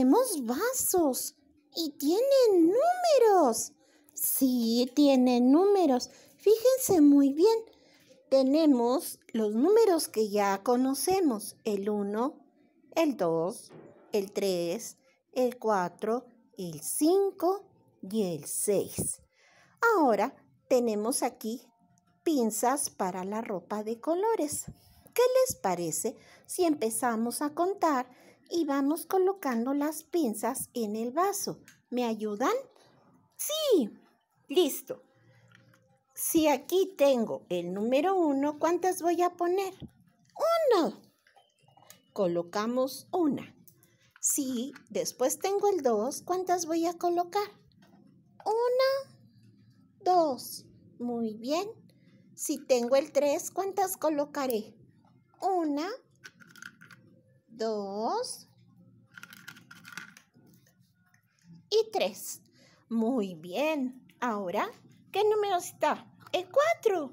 Tenemos vasos y tienen números. Sí, tienen números. Fíjense muy bien. Tenemos los números que ya conocemos. El 1, el 2, el 3, el 4, el 5 y el 6. Ahora tenemos aquí pinzas para la ropa de colores. ¿Qué les parece si empezamos a contar? y vamos colocando las pinzas en el vaso. ¿Me ayudan? Sí, listo. Si aquí tengo el número uno, ¿cuántas voy a poner? Uno. Colocamos una. Si después tengo el dos, ¿cuántas voy a colocar? Una, dos. Muy bien. Si tengo el tres, ¿cuántas colocaré? Una, dos y tres. Muy bien. Ahora, ¿qué número está? El cuatro.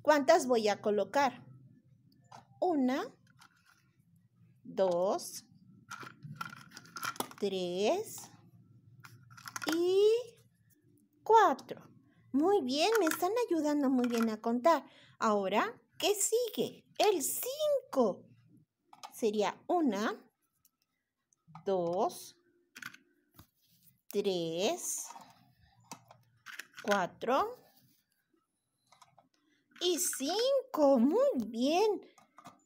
¿Cuántas voy a colocar? Una, dos, tres y cuatro. Muy bien, me están ayudando muy bien a contar. Ahora, ¿qué sigue? El cinco sería 1, 2, 3, 4 y 5. Muy bien.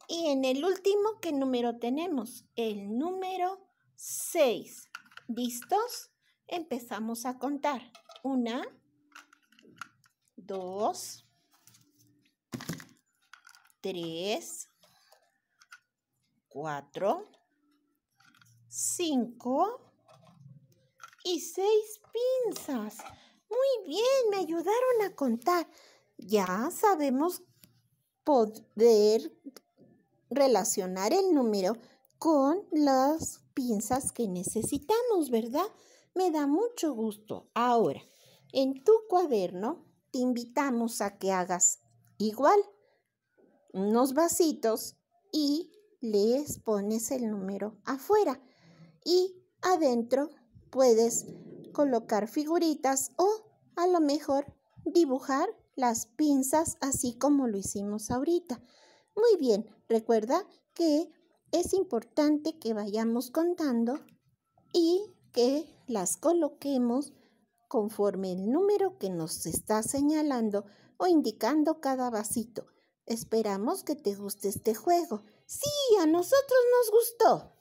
Y en el último, ¿qué número tenemos? El número 6. ¿Listos? Empezamos a contar. 1, 2, 3, 4, 5 y 6 pinzas. Muy bien, me ayudaron a contar. Ya sabemos poder relacionar el número con las pinzas que necesitamos, ¿verdad? Me da mucho gusto. Ahora, en tu cuaderno te invitamos a que hagas igual unos vasitos y les pones el número afuera y adentro puedes colocar figuritas o a lo mejor dibujar las pinzas así como lo hicimos ahorita. Muy bien, recuerda que es importante que vayamos contando y que las coloquemos conforme el número que nos está señalando o indicando cada vasito. Esperamos que te guste este juego. Sí, a nosotros nos gustó.